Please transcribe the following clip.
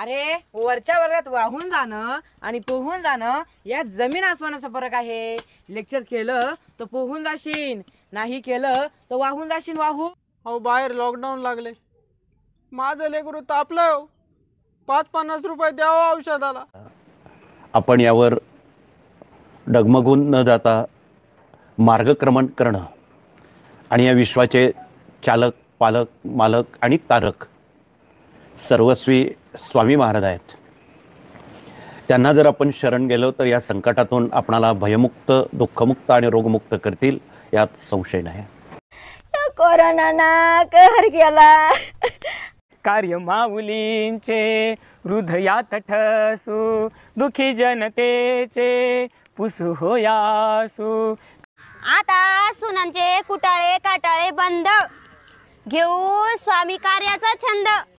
अरे वरच्या वर्गात वाहून जाणं आणि पोहून जाणं यात जमीन आसमानाचा फरक आहे लेक्चर केलं तर पोहून जाशील नाही केलं तर वाहून जाशील वाहू अहो बाहेर लॉकडाऊन लागले माझं लेकर तापलं हो पाच पन्नास रुपये द्याव औषधाला आपण यावर डगमगून न जाता मार्गक्रमण करणं आणि या विश्वाचे चालक पालक मालक आणि तारक सर्वस्वी स्वामी महाराज आहेत त्यांना जर आपण शरण गेलो तर या संकटातून आपणाला भयमुक्त दुःखमुक्त आणि रोगमुक्त करतील यात संशय नाही कोरोना कहर गेला कार्य माऊलींचे हृदयात ठसू दुखी जनतेचे पुसू होयासू आता सुनांचे कुटाळे काटाळे बंद घेऊ स्वामी कार्याचा छंद